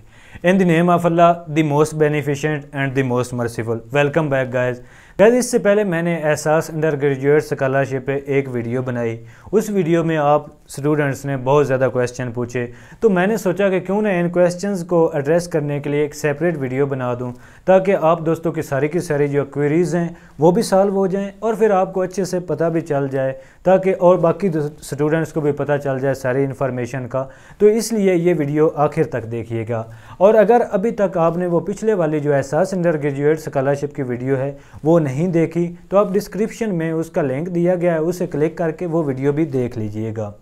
करेंगे in the name of Allah the most beneficent and the most merciful welcome back guys guys इससे पहले मैंने एहसास undergraduate scholarship पे एक वीडियो बनाई उस वीडियो में आप स्टूडेंट्स ने बहुत ज़्यादा क्वेश्चन पूछे तो मैंने सोचा कि क्यों ना इन क्वेश्चंस को एड्रेस करने के लिए एक सेपरेट वीडियो बना दूं ताकि आप दोस्तों की सारी की सारी जो क्वेरीज़ हैं वो भी सॉल्व हो जाएं और फिर आपको अच्छे से पता भी चल जाए ताकि और बाकी स्टूडेंट्स को भी पता चल जाए सारी इन्फॉर्मेशन का तो इसलिए ये वीडियो आखिर तक देखिएगा और अगर अभी तक आपने वो पिछले वाली जो एहसास अंडर ग्रेजुएट स्कॉलरशिप की वीडियो है वो नहीं देखी तो आप डिस्क्रिप्शन में उसका लिंक दिया गया है उसे क्लिक करके वो वीडियो भी देख लीजिएगा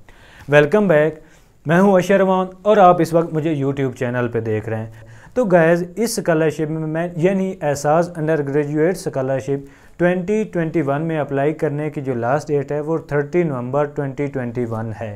वेलकम बैक मैं हूं अशर और आप इस वक्त मुझे यूट्यूब चैनल पे देख रहे हैं तो गैज़ इस स्कॉलरशिप में मैं यानी एहसास अंडर ग्रेजुएट स्कॉलरशिप 2021 में अप्लाई करने की जो लास्ट डेट है वो 30 नवंबर 2021 है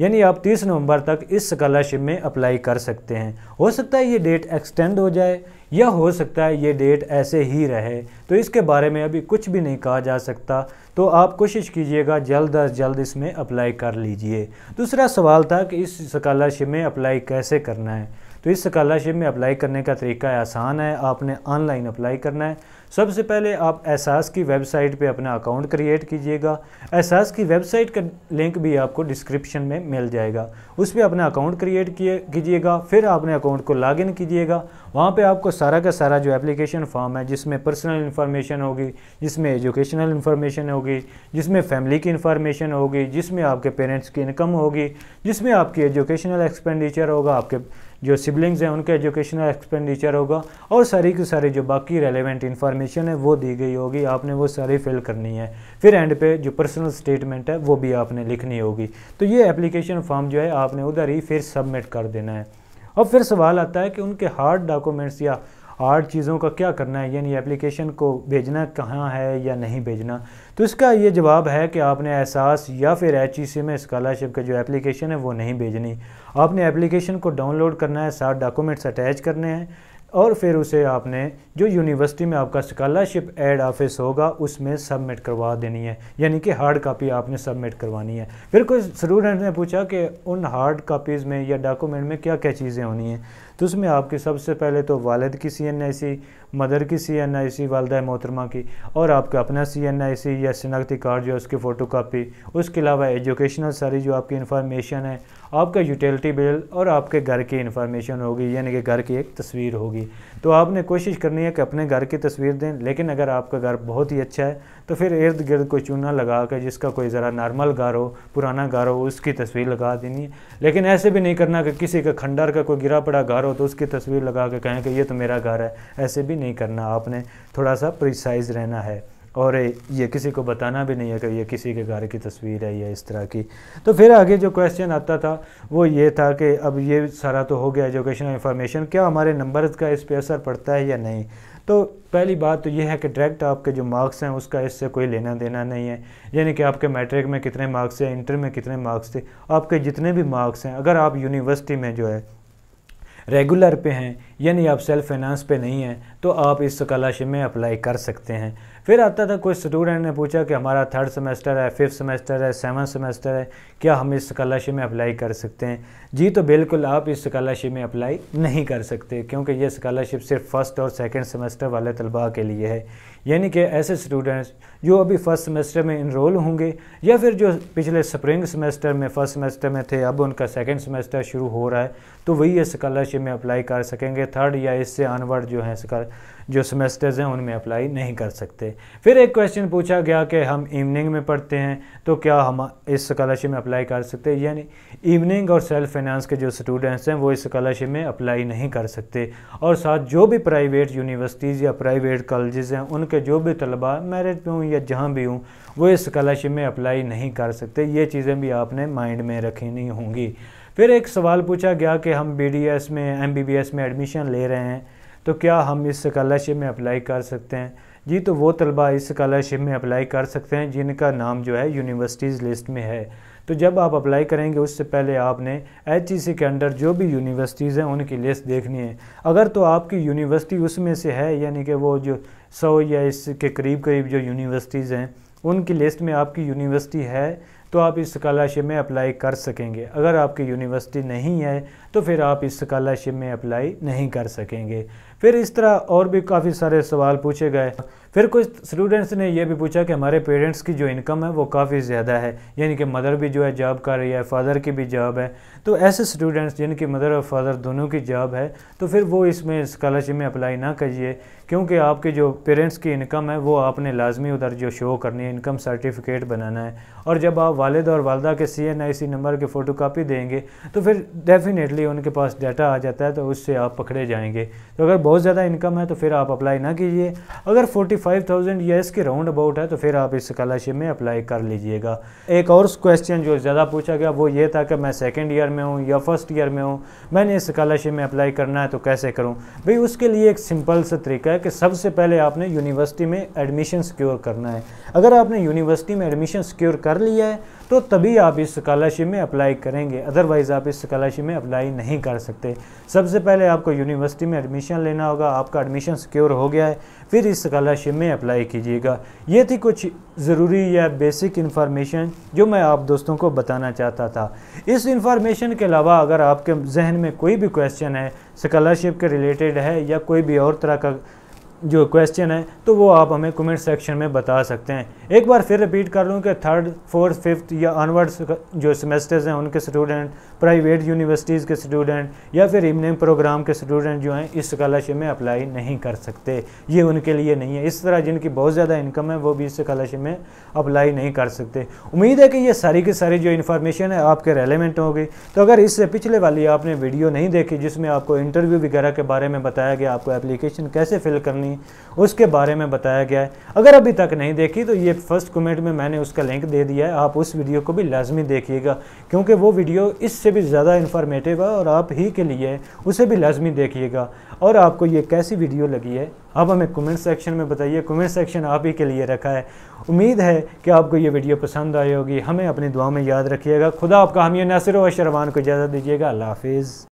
यानी आप 30 नवंबर तक इस स्कॉलरशिप में अप्लाई कर सकते हैं हो सकता है ये डेट एक्सटेंड हो जाए या हो सकता है ये डेट ऐसे ही रहे तो इसके बारे में अभी कुछ भी नहीं कहा जा सकता तो आप कोशिश कीजिएगा जल्द अज जल्द इसमें अप्लाई कर लीजिए दूसरा सवाल था कि इस स्कॉलरशिप में अप्लाई कैसे करना है तो इस स्कॉलरशिप में अप्लाई करने का तरीका आसान है आपने ऑनलाइन अप्लाई करना है सबसे पहले आप एहसास की वेबसाइट पे अपना अकाउंट क्रिएट कीजिएगा एहसास की वेबसाइट का लिंक भी आपको डिस्क्रिप्शन में मिल जाएगा उस पर अपना अकाउंट क्रिएट किए कीजिएगा फिर आपने अकाउंट को इन कीजिएगा वहाँ पे आपको सारा का सारा जो एप्लीकेशन फॉर्म है जिसमें पर्सनल इन्फॉर्मेशन होगी जिसमें एजुकेशनल इन्फॉर्मेशन होगी जिसमें फैमिली की इन्फॉर्मेशन होगी जिसमें आपके पेरेंट्स की इनकम होगी जिसमें आपकी एजुकेशनल एक्सपेंडिचर होगा आपके जो सिबलिंग्स हैं उनके एजुकेशनल एक्सपेंडिचर होगा और सारी की सारी जो बाकी रेलिवेंट इन्फॉर्मेशन है वो दी गई होगी आपने वो सारी फिल करनी है फिर एंड पे जो पर्सनल स्टेटमेंट है वो भी आपने लिखनी होगी तो ये एप्लीकेशन फॉर्म जो है आपने उधर ही फिर सबमिट कर देना है और फिर सवाल आता है कि उनके हार्ड डॉक्यूमेंट्स या आठ चीज़ों का क्या करना है यानी एप्लीकेशन को भेजना कहाँ है या नहीं भेजना तो इसका ये जवाब है कि आपने एहसास या फिर एच ई सी में स्कॉलरशिप का जो एप्लीकेशन है वो नहीं भेजनी आपने एप्लीकेशन को डाउनलोड करना है साथ डॉक्यूमेंट्स अटैच करने हैं और फिर उसे आपने जो यूनिवर्सिटी में आपका स्कॉलरशिप एड ऑफिस होगा उसमें सबमिट करवा देनी है यानी कि हार्ड कापी आपने सबमिट करवानी है फिर कोई स्टूडेंट ने पूछा कि उन हार्ड कापीज़ में या डॉक्यूमेंट में क्या क्या चीज़ें होनी हैं तो उसमें आपके सबसे पहले तो वालद की सी एन आई सी मदर की सी एन आई सी वालदा मोहतरमा की और आपका अपना सी एन आई सी या शनाख्ती कार्ड जो है उसकी फ़ोटो कापी उसके अलावा एजुकेशनल सारी जो आपकी इन्फॉर्मेशन है आपका यूटिलिटी बिल और आपके घर की इन्फॉर्मेशन होगी यानी कि घर की एक तस्वीर होगी तो आपने कोशिश करनी है कि अपने घर की तस्वीर दें लेकिन अगर आपका घर बहुत ही अच्छा है तो फिर इर्द गिर्द कोई चूना लगा कर जिसका कोई ज़रा नॉर्मल घर हो पुराना घर हो उसकी तस्वीर लगा देनी है लेकिन ऐसे भी नहीं करना कि किसी का खंडर का कोई गिरा पड़ा घर हो तो उसकी तस्वीर लगा के कहें कि ये तो मेरा घर है ऐसे भी नहीं करना आपने थोड़ा सा प्रिसाइज रहना है और ये किसी को बताना भी नहीं है कि ये किसी के घर की तस्वीर है या इस तरह की तो फिर आगे जो क्वेश्चन आता था वो ये था कि अब ये सारा तो हो गया एजुकेशनल इंफॉर्मेशन क्या हमारे नंबर का इस पर असर पड़ता है या नहीं तो पहली बात तो ये है कि डायरेक्ट आपके जो मार्क्स हैं उसका इससे कोई लेना देना नहीं है यानी कि आपके मैट्रिक में कितने मार्क्स थे इंटर में कितने मार्क्स थे आपके जितने भी मार्क्स हैं अगर आप यूनिवर्सिटी में जो है रेगुलर पे हैं यानी आप सेल्फ फाइनेंस पे नहीं हैं तो आप इस स्कॉलरशिप में अप्लाई कर सकते हैं फिर आता था कोई स्टूडेंट ने पूछा कि हमारा थर्ड सेमेस्टर है फिफ्थ सेमेस्टर है सेवन सेमेस्टर है क्या हम इस स्कॉलरशिप में अप्लाई कर सकते हैं जी तो बिल्कुल आप इस स्कॉलरशिप में अप्लाई नहीं कर सकते क्योंकि ये स्कॉलरशिप सिर्फ फ़र्स्ट और सेकेंड सेमेस्टर वाले तलबा के लिए है यानी कि ऐसे स्टूडेंट्स जो अभी फ़र्स्ट सेमेस्टर में इनरोल होंगे या फिर जो पिछले स्प्रिंग सेमेस्टर में फ़र्स्ट सेमेस्टर में थे अब उनका सेकेंड सेमेस्टर शुरू हो रहा है तो वही ये स्कॉलरशिप में अप्लाई कर सकेंगे थर्ड या इससे अनवर्ड जो है जो सेमेस्टर्स हैं उनमें अप्लाई नहीं कर सकते फिर एक क्वेश्चन पूछा गया कि हम इवनिंग में पढ़ते हैं तो क्या हम इस स्कॉलरशिप में अप्लाई कर सकते हैं यानी इवनिंग और सेल्फ फाइनेंस के जो स्टूडेंट्स हैं वो इस स्कॉलरशिप में अप्लाई नहीं कर सकते और साथ जो भी प्राइवेट यूनिवर्सिटीज़ या प्राइवेट कॉलेज़ हैं उनके जो भी तलबा मेरिट में हूँ या जहाँ भी हूँ वो इस स्कॉलरशिप में अप्लाई नहीं कर सकते ये चीज़ें भी आपने माइंड में रखनी होंगी फिर एक सवाल पूछा गया कि हम बी में एम में एडमिशन ले रहे हैं तो क्या हम इस स्कॉलरशिप में अप्लाई कर सकते हैं जी तो वो तलबा इस स्कॉलरशिप में अप्लाई कर सकते हैं जिनका नाम जो है यूनिवर्सिटीज़ लिस्ट में है तो जब आप अप्लाई करेंगे उससे पहले आपने एच e के अंडर जो भी यूनिवर्सिटीज़ हैं उनकी लिस्ट देखनी है अगर तो आपकी यूनिवर्सिटी उसमें से है यानी कि वो जो सौ या इसके करीब करीब जो यूनिवर्सिटीज़ हैं उनकी लिस्ट में आपकी यूनिवर्सिटी है तो आप इस स्कॉलरशिप में अप्लाई कर सकेंगे अगर आपकी यूनिवर्सिटी नहीं है तो फिर आप इस स्कॉलरशिप में अप्लाई नहीं कर सकेंगे फिर इस तरह और भी काफ़ी सारे सवाल पूछे गए फिर कुछ स्टूडेंट्स ने यह भी पूछा कि हमारे पेरेंट्स की जो इनकम है वो काफ़ी ज़्यादा है यानी कि मदर भी जो है जॉब कर रही है फादर की भी जॉब है तो ऐसे स्टूडेंट्स जिनकी मदर और फादर दोनों की जॉब है तो फिर वो इसमें स्कॉलरशिप में अप्लाई ना करिए क्योंकि आपके जो पेरेंट्स की इनकम है वो आपने लाजमी उधर जो शो करनी है इनकम सर्टिफिकेट बनाना है और जब आप वालद और वालदा के C N I C number की फ़ोटो कापी देंगे तो फिर डेफ़िनेटली उनके पास डाटा आ जाता है तो उससे आप पकड़े जाएंगे तो अगर बहुत ज़्यादा इनकम है तो फिर आप अप्लाई ना कीजिए अगर 45,000 या इसके राउंड अबाउट है तो फिर आप इस स्कॉलरशिप में अप्लाई कर लीजिएगा एक और क्वेश्चन जो ज़्यादा पूछा गया वो ये था कि मैं सेकेंड ईयर में हूँ या फर्स्ट ईयर में हूँ मैंने इस स्कॉलरशिप में अप्लाई करना है तो कैसे करूँ भाई उसके लिए एक सिंपल सा तरीका है कि सबसे पहले आपने यूनिवर्सिटी में एडमिशन सिक्योर करना है अगर आपने यूनिवर्सिटी में एडमिशन सिक्योर कर लिया है तो तभी आप इस स्कॉलरशिप में अप्लाई करेंगे अदरवाइज़ आप इस स्कॉलरशिप में अप्लाई नहीं कर सकते सबसे पहले आपको यूनिवर्सिटी में एडमिशन लेना लेना होगा आपका एडमिशन सिक्योर हो गया है फिर इस स्कॉलरशिप में अप्लाई कीजिएगा ये थी कुछ ज़रूरी या बेसिक इन्फॉर्मेशन जो मैं आप दोस्तों को बताना चाहता था इस इन्फॉर्मेशन के अलावा अगर आपके जहन में कोई भी क्वेश्चन है स्कॉलरशिप के रिलेटेड है या कोई भी और तरह का जो क्वेश्चन है तो वो आप हमें कमेंट सेक्शन में बता सकते हैं एक बार फिर रिपीट कर लूँ कि थर्ड फोर्थ फिफ्थ या अनवर्ड्स जो सेमेस्टर्स हैं उनके स्टूडेंट प्राइवेट यूनिवर्सिटीज़ के स्टूडेंट या फिर इवनिंग प्रोग्राम के स्टूडेंट जो हैं इस स्कॉलरशिप में अप्लाई नहीं कर सकते ये उनके लिए नहीं है इस तरह जिनकी बहुत ज़्यादा इनकम है वो भी इस स्कॉलरशिप में अप्लाई नहीं कर सकते उम्मीद है कि ये सारी की सारी जो इन्फॉर्मेशन है आपके रेलिवेंट होगी तो अगर इससे पिछले वाली आपने वीडियो नहीं देखी जिसमें आपको इंटरव्यू वगैरह के बारे में बताया गया आपको एप्लीकेशन कैसे फिल करनी नहीं उसके बारे में बताया गया है अगर अभी तक नहीं देखी तो ये फर्स्ट कमेंट में मैंने उसका लिंक दे दिया है आप उस वीडियो को भी लाजमी देखिएगा क्योंकि वो वीडियो इससे भी ज़्यादा इन्फॉर्मेटिव है और आप ही के लिए उसे भी लाजमी देखिएगा और आपको ये कैसी वीडियो लगी है आप हमें कमेंट सेक्शन में बताइए कमेंट सेक्शन आप ही के लिए रखा है उम्मीद है कि आपको ये वीडियो पसंद आई होगी हमें अपनी दुआ में याद रखिएगा खुदा आपका हमिया नासिर व शरवान को इजाज़त दीजिएगा अल्लाह हाफिज़